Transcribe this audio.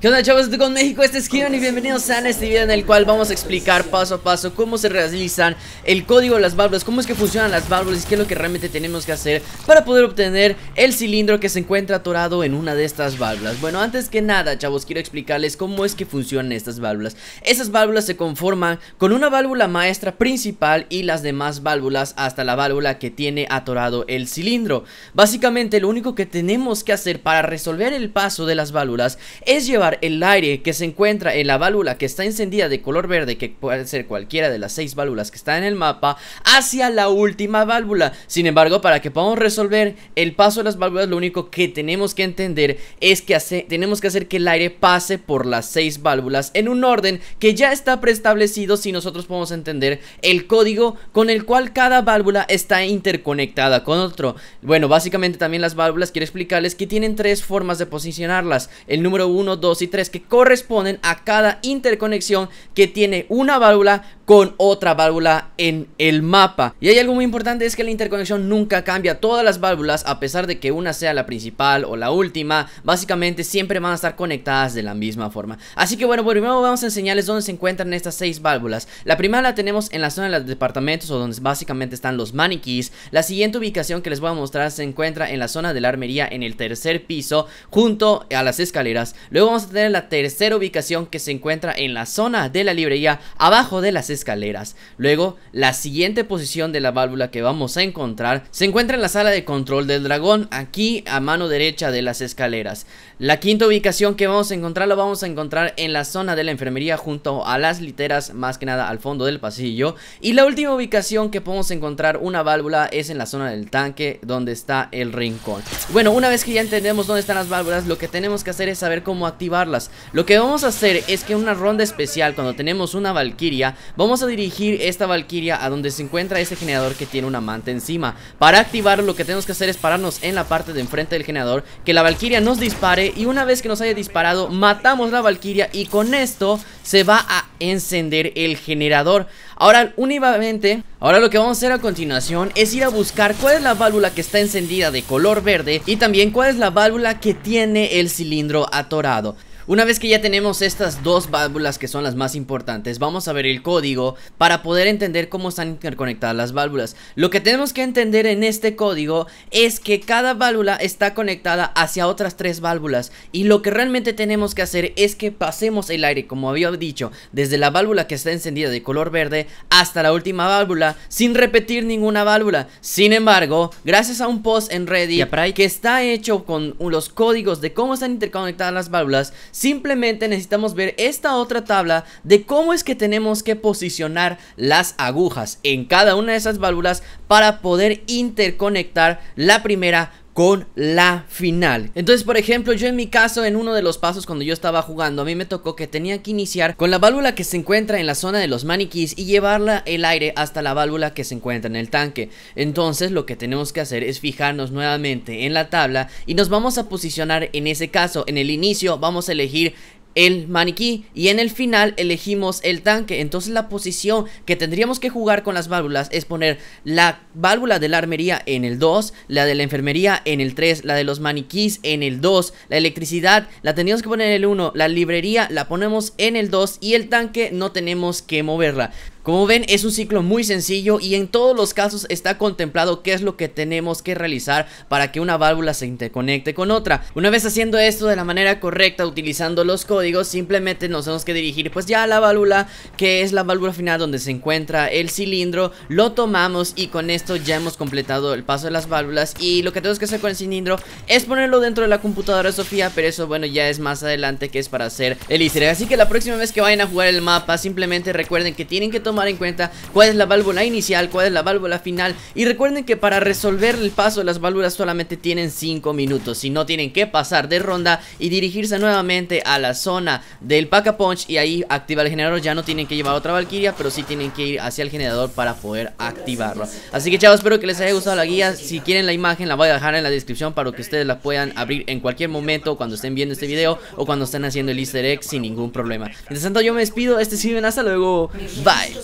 ¿Qué onda chavos Estoy con México? Este es Kion y bienvenidos a este video en el cual vamos a explicar paso a paso cómo se realizan el código de las válvulas, cómo es que funcionan las válvulas y qué es lo que realmente tenemos que hacer para poder obtener el cilindro que se encuentra atorado en una de estas válvulas. Bueno, antes que nada chavos quiero explicarles cómo es que funcionan estas válvulas. Esas válvulas se conforman con una válvula maestra principal y las demás válvulas hasta la válvula que tiene atorado el cilindro. Básicamente lo único que tenemos que hacer para resolver el paso de las válvulas es llevar el aire que se encuentra en la válvula que está encendida de color verde, que puede ser cualquiera de las seis válvulas que está en el mapa, hacia la última válvula. Sin embargo, para que podamos resolver el paso de las válvulas, lo único que tenemos que entender es que tenemos que hacer que el aire pase por las seis válvulas en un orden que ya está preestablecido si nosotros podemos entender el código con el cual cada válvula está interconectada con otro. Bueno, básicamente también las válvulas, quiero explicarles que tienen tres formas de posicionarlas. El número 1, 2 y tres que corresponden a cada interconexión que tiene una válvula con otra válvula en el mapa. Y hay algo muy importante es que la interconexión nunca cambia. Todas las válvulas, a pesar de que una sea la principal o la última, básicamente siempre van a estar conectadas de la misma forma. Así que bueno, pues primero vamos a enseñarles dónde se encuentran estas seis válvulas. La primera la tenemos en la zona de los departamentos o donde básicamente están los maniquís. La siguiente ubicación que les voy a mostrar se encuentra en la zona de la armería en el tercer piso junto a las escaleras. Luego vamos a tener la tercera ubicación que se encuentra en la zona de la librería abajo de las escaleras escaleras. Luego, la siguiente posición de la válvula que vamos a encontrar se encuentra en la sala de control del dragón, aquí a mano derecha de las escaleras. La quinta ubicación que vamos a encontrar la vamos a encontrar en la zona de la enfermería junto a las literas, más que nada al fondo del pasillo. Y la última ubicación que podemos encontrar una válvula es en la zona del tanque donde está el rincón. Bueno, una vez que ya entendemos dónde están las válvulas, lo que tenemos que hacer es saber cómo activarlas. Lo que vamos a hacer es que en una ronda especial, cuando tenemos una valquiria, vamos Vamos a dirigir esta valquiria a donde se encuentra ese generador que tiene una manta encima. Para activarlo lo que tenemos que hacer es pararnos en la parte de enfrente del generador, que la valquiria nos dispare y una vez que nos haya disparado matamos la valquiria y con esto se va a encender el generador. Ahora, únicamente, ahora lo que vamos a hacer a continuación es ir a buscar cuál es la válvula que está encendida de color verde y también cuál es la válvula que tiene el cilindro atorado. Una vez que ya tenemos estas dos válvulas que son las más importantes, vamos a ver el código para poder entender cómo están interconectadas las válvulas. Lo que tenemos que entender en este código es que cada válvula está conectada hacia otras tres válvulas y lo que realmente tenemos que hacer es que pasemos el aire, como había dicho, desde la válvula que está encendida de color verde hasta la última válvula sin repetir ninguna válvula. Sin embargo, gracias a un post en Reddit que está hecho con los códigos de cómo están interconectadas las válvulas, Simplemente necesitamos ver esta otra tabla de cómo es que tenemos que posicionar las agujas en cada una de esas válvulas para poder interconectar la primera con la final. Entonces, por ejemplo, yo en mi caso, en uno de los pasos cuando yo estaba jugando, a mí me tocó que tenía que iniciar con la válvula que se encuentra en la zona de los maniquís y llevarla el aire hasta la válvula que se encuentra en el tanque. Entonces, lo que tenemos que hacer es fijarnos nuevamente en la tabla y nos vamos a posicionar en ese caso. En el inicio vamos a elegir el maniquí y en el final elegimos el tanque. Entonces la posición que tendríamos que jugar con las válvulas es poner la válvula de la armería en el 2, la de la enfermería en el 3, la de los maniquís en el 2, la electricidad la tendríamos que poner en el 1, la librería la ponemos en el 2 y el tanque no tenemos que moverla. Como ven, es un ciclo muy sencillo y en todos los casos está contemplado qué es lo que tenemos que realizar para que una válvula se interconecte con otra. Una vez haciendo esto de la manera correcta, utilizando los códigos, simplemente nos tenemos que dirigir pues ya a la válvula, que es la válvula final donde se encuentra el cilindro, lo tomamos y con esto ya hemos completado el paso de las válvulas y lo que tenemos que hacer con el cilindro es ponerlo dentro de la computadora de Sofía, pero eso bueno ya es más adelante que es para hacer el easter Así que la próxima vez que vayan a jugar el mapa, simplemente recuerden que tienen que tomar tomar en cuenta cuál es la válvula inicial, cuál es la válvula final. Y recuerden que para resolver el paso las válvulas solamente tienen 5 minutos. Si no tienen que pasar de ronda y dirigirse nuevamente a la zona del pack a Punch y ahí activar el generador. Ya no tienen que llevar otra valquiria pero sí tienen que ir hacia el generador para poder activarlo. Así que chavos, espero que les haya gustado la guía. Si quieren la imagen la voy a dejar en la descripción para que ustedes la puedan abrir en cualquier momento cuando estén viendo este video o cuando estén haciendo el easter egg sin ningún problema. Mientras tanto yo me despido, este es Steven, hasta luego, bye.